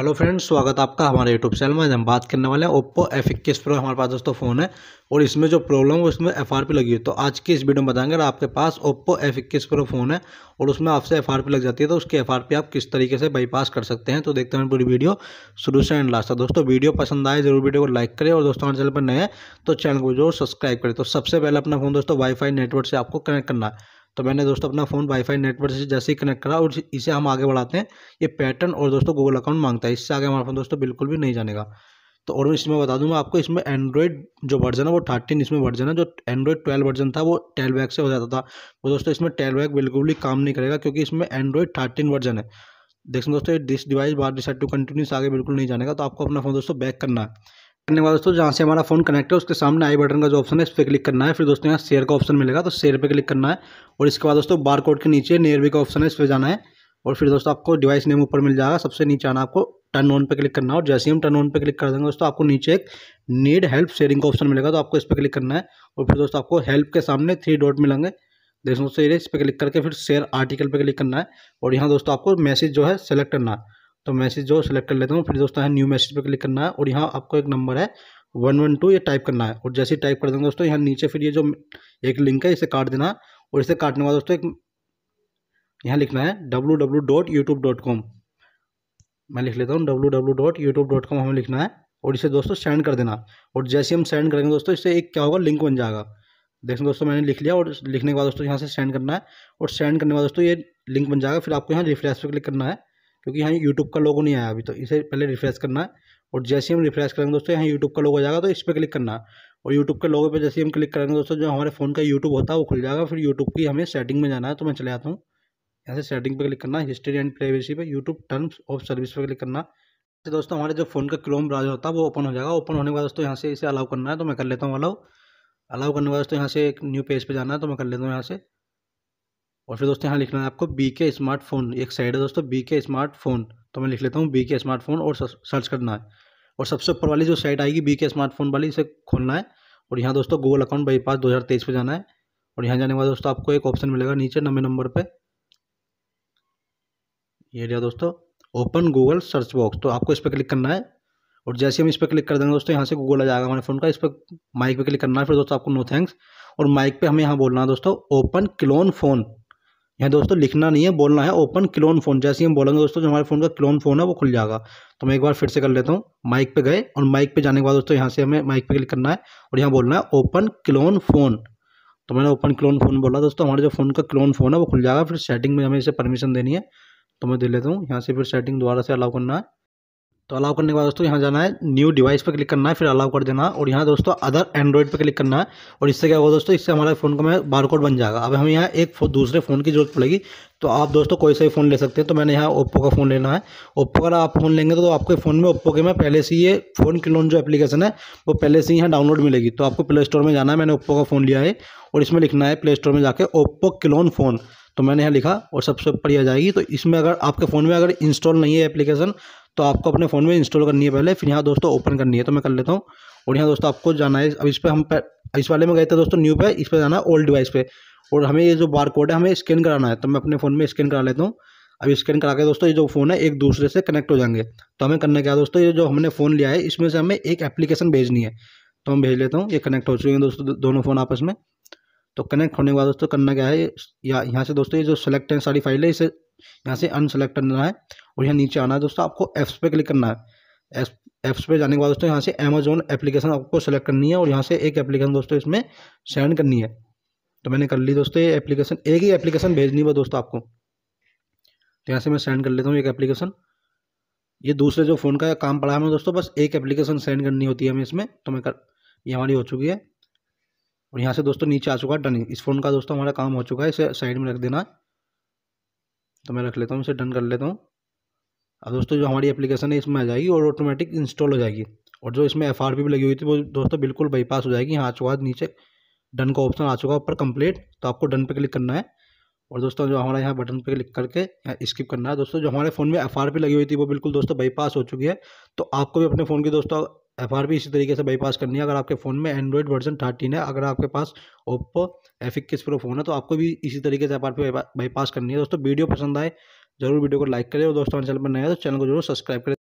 hello friends स्वागत आपका हमारे यूट्यूब चैनल में हम बात करने वाले हैं ओप्पो एफ इक्कीस प्रो हमारे पास दोस्तों फ़ोन है और इसमें जो प्रॉब्लम है उसमें एफ आर पी लगी है तो आज की इस वीडियो में बताएंगे आपके पास ओप्पो एफ इक्कीस प्रो फ़ोन है और उसमें आपसे एफ आर पी लग जाती है तो उसकी एफ पी आप किस तरीके से बाईपास कर सकते हैं तो देखते हैं पूरी वीडियो शुरू से एंड लास्ट तक दोस्तों वीडियो पसंद आए जरूर वीडियो को लाइक करें और दोस्तों हमारे चैनल पर नए हैं तो चैनल को जरूर सब्सक्राइब करें तो सबसे पहले अपना फ़ोन दोस्तों वाईफाई नेटवर्क से आपको कनेक्ट करना है तो मैंने दोस्तों अपना फ़ोन वाईफाई नेटवर्क से जैसे ही कनेक्ट करा और इसे हम आगे बढ़ाते हैं ये पैटर्न और दोस्तों गूगल अकाउंट मांगता है इससे आगे हमारा फ़ोन दोस्तों बिल्कुल भी नहीं जानेगा तो और इसमें बता दूँ मैं आपको इसमें एंड्रॉयड जो वर्जन है वो थर्टीन इसमें वर्जन है जो एंड्रॉयड ट्वेल्व वर्जन था वो टेलबैक से हो जाता था वो दोस्तों इसमें बैग बिल्कुल भी काम नहीं करेगा क्योंकि इसमें एंड्रॉयड थर्टीन वर्जन है देखें दोस्तों this device bar decide to continues आगे बिल्कुल नहीं जानेगा तो आपको अपना फ़ोन दोस्तों बैक करना है करने वाला दोस्तों जहाँ से हमारा फोन कनेक्ट है उसके सामने आई बटन का जो ऑप्शन है इस पर क्लिक करना है फिर दोस्तों यहाँ शेयर का ऑप्शन मिलेगा तो शेयर पे क्लिक करना है और इसके बाद दोस्तों बार कोड के नीचे नियर का ऑप्शन है इस पर जाना है और फिर दोस्तों आपको डिवाइस नेम ऊपर मिल जाएगा सबसे नीचे आना आपको टर्न ऑन पर क्लिक करना है और जैसे हम टर्न ऑन पर क्लिक कर देंगे दोस्तों आपको नीचे एक नीड हेल्प शेयरिंग का ऑप्शन मिलेगा तो आपको इस पर क्लिक करना है और फिर दोस्तों आपको हेल्प के सामने थ्री डॉट मिलेंगे दोस्तों इस पर क्लिक करके फिर शेयर आर्टिकल पर क्लिक करना है और यहाँ दोस्तों आपको मैसेज जो है सेलेक्ट करना है तो मैसेज जो सेलेक्ट कर लेता हूँ फिर दोस्तों यहाँ न्यू मैसेज पर क्लिक करना है और यहाँ आपको एक नंबर है वन वन टू ये टाइप करना है और जैसे ही टाइप कर देंगे दोस्तों यहाँ नीचे फिर ये जो एक लिंक है इसे काट देना है और इसे काटने के बाद दोस्तों एक यहाँ लिखना है W W dot YouTube dot com मैं लिख लेता हूँ W W dot YouTube dot com हमें लिखना है और इसे दोस्तों सेंड कर देना और जैसे हम सेंड करेंगे दोस्तों इससे एक क्या होगा लिंक बन जाएगा देखो दोस्तों मैंने लिख लिया और लिखने के बाद दोस्तों यहाँ से सेंड करना है और सेंड करने के बाद दोस्तों ये लिंक बन जाएगा फिर आपको यहाँ रिफ्रेश पर क्लिक करना है क्योंकि यहाँ यूट्यूब का लोगो नहीं आया अभी तो इसे पहले रिफ्रेश करना है और जैसे हम रिफ्रेश करेंगे दोस्तों यहाँ यूट्यूब का लोगो आ जाएगा तो इस पर क्लिक करना और यूट्यूब के लोगो पर जैसे हम क्लिक करेंगे दोस्तों जो हमारे फ़ोन का यूट्यूब होता है वो खुल जाएगा फिर यूट्यूब की हमें सेटिंग में जाना है तो मैं चले आता हूँ यहाँ से सेटिंग पर क्लिक करना हिस्ट्री एंड प्राइवेसी पर यूट्यूब टर्म्स ऑफ सर्विस पर क्लिक करना तो दोस्तों हमारे जो फ़ोन का क्रोम ब्राउजर होता है वो ओपन हो जाएगा ओपन होने के बाद दोस्तों यहाँ से इसे अलाउ करना है तो मैं कर लेता हूँ अलाउ अलाउ करने के बाद दोस्तों यहाँ से एक न्यू पेज पर जाना है तो मैं कर लेता हूँ यहाँ से और फिर दोस्तों यहाँ लिखना है आपको बी के स्मार्टफोन एक साइड है दोस्तों बी के स्मार्टफोन तो मैं लिख लेता हूँ बी के स्मार्टफोन और सर्च करना है और सबसे ऊपर वाली जो साइट आएगी बी के स्मार्टफोन वाली इसे खोलना है और यहाँ दोस्तों गूगल अकाउंट बाईपास दो हज़ार तेईस जाना है और यहाँ जाने के बाद दोस्तों आपको एक ऑप्शन मिलेगा नीचे नवे नंबर पर ये रहा दोस्तों ओपन गूगल सर्च बॉक्स तो आपको इस पर क्लिक करना है और जैसे हम इस पर क्लिक कर देंगे दोस्तों यहाँ से गूगल आ जाएगा हमारे फ़ोन का इस पर माइक पे क्लिक करना है फिर दोस्तों आपको नो थैंक्स और माइक पे हमें यहाँ बोलना है दोस्तों ओपन क्लोन फ़ोन यहाँ दोस्तों लिखना नहीं है बोलना है ओपन क्लोन फ़ोन जैसे हम बोलेंगे दोस्तों जो हमारे फ़ोन का क्लोन फ़ोन है वो खुल जाएगा तो मैं एक बार फिर से कर लेता हूँ माइक पे गए और माइक पे जाने के बाद दोस्तों यहाँ से हमें माइक पे क्लिक करना है और यहाँ बोलना है ओपन क्लोन फ़ोन तो मैंने ओपन क्लोन फ़ोन बोला दोस्तों हमारे जो फ़ोन का क्लोन फ़ोन है वो खुल जाएगा फिर सेटिंग में हमें इसे परमिशन देनी है तो मैं दे लेता हूँ यहाँ से फिर सेटिंग दोबारा से अलाउ करना है तो अलाउ करने के बाद दोस्तों यहाँ जाना है न्यू डिवाइस पर क्लिक करना है फिर अलाउ कर देना और यहाँ दोस्तों अदर एंड्रॉइड पर क्लिक करना है और इससे क्या होगा दोस्तों इससे हमारे फ़ोन को मैं बारकोड बन जाएगा अब हमें यहाँ एक दूसरे फ़ोन की जरूरत पड़ेगी तो आप दोस्तों कोई सा फ़ोन ले सकते हैं तो मैंने यहाँ ओप्पो का फ़ोन लेना है ओप्पो का आप फ़ोन लेंगे तो आपके फ़ोन में ओप्पो के में पहले से ये फ़ोन क्लोन जो एप्लीकेशन है वो पहले से ही यहाँ डाउनलोड मिलेगी तो आपको प्ले स्टोर में जाना है मैंने ओप्पो का फ़ोन लिया है और इसमें लिखना है प्ले स्टोर में जाकर ओप्पो क्लोन फ़ोन तो मैंने यहाँ लिखा और सबसे ऊपर यह जाएगी तो इसमें अगर आपके फ़ोन में अगर इंस्टॉल नहीं है एप्लीकेशन तो आपको अपने फ़ोन में इंस्टॉल करनी है पहले फिर यहाँ दोस्तों ओपन करनी है तो मैं कर लेता हूँ और यहाँ दोस्तों आपको जाना है अब इस पर हम इस वाले में गए थे दोस्तों न्यू पे इस पर जाना है ओल्ड डिवाइस पे और हमें ये जो बार कोड है हमें स्कैन कराना है तो मैं अपने फ़ोन में स्कैन करा लेता हूँ अब स्कैन करा के दोस्तों ये जो फ़ोन है एक दूसरे से कनेक्ट हो जाएंगे तो हमें करना क्या दोस्तों ये जो हमने फ़ोन लिया है इसमें से हमें एक एप्लीकेशन भेजनी है तो हम भेज लेता हूँ ये कनेक्ट हो चुके हैं दोस्तों दोनों फ़ोन आपस में तो कनेक्ट होने के बाद दोस्तों करना क्या है या यहाँ से दोस्तों ये जो सेलेक्ट है सारी फाइल है इसे यहाँ से अनसेलेक्ट करना है और यहाँ नीचे आना है दोस्तों आपको एप्स पे क्लिक करना है एप्स एप्स पे जाने के बाद दोस्तों यहाँ से अमेजोन एप्लीकेशन आपको सेलेक्ट करनी है और यहाँ से एक एप्लीकेशन दोस्तों इसमें सेंड करनी है तो मैंने कर ली दोस्तों ये एप्लीकेशन एक ही एप्लीकेशन भेजनी है दोस्तों आपको तो यहाँ से मैं सेंड कर लेता हूँ एक एप्लीकेशन ये दूसरे जो फ़ोन का काम पड़ा है हमें दोस्तों बस एक एप्लीकेशन सेंड करनी होती है हमें इसमें तो मैं कर ये हमारी हो चुकी है और यहाँ से दोस्तों नीचे आ चुका है डन इस फ़ोन का दोस्तों हमारा काम हो चुका है इसे साइड में रख देना है तो मैं रख लेता हूँ इसे डन कर लेता हूँ अब दोस्तों जो हमारी एप्लीकेशन है इसमें आ जाएगी और ऑटोमेटिक इंस्टॉल हो जाएगी और जो इसमें एफ भी लगी हुई थी वो दोस्तों बिल्कुल बाईपास हो जाएगी यहाँ आ चुका नीचे डन का ऑप्शन आ चुका ऊपर कंप्लीट तो आपको डन पर क्लिक करना है और दोस्तों जो हमारा यहाँ बटन पर क्लिक करके यहाँ स्किप करना है दोस्तों जो हमारे फ़ोन में एफ लगी हुई थी वो बिल्कुल दोस्तों बाईपास हो चुकी है तो आपको भी अपने फ़ोन की दोस्तों एफ आर पी इसी तरीके से बाईपास करनी है अगर आपके फ़ोन में एंड्रॉयड वर्जन थर्टीन है अगर आपके पास ओप्पो एफ इक्कीस प्रो फोन है तो आपको भी इसी तरीके से एफ आर पी बाईपास करनी है दोस्तों वीडियो पसंद आए जरूर वीडियो को लाइक करें और दोस्तों चैनल पर नए तो चैनल को जरूर सब्सक्राइब करें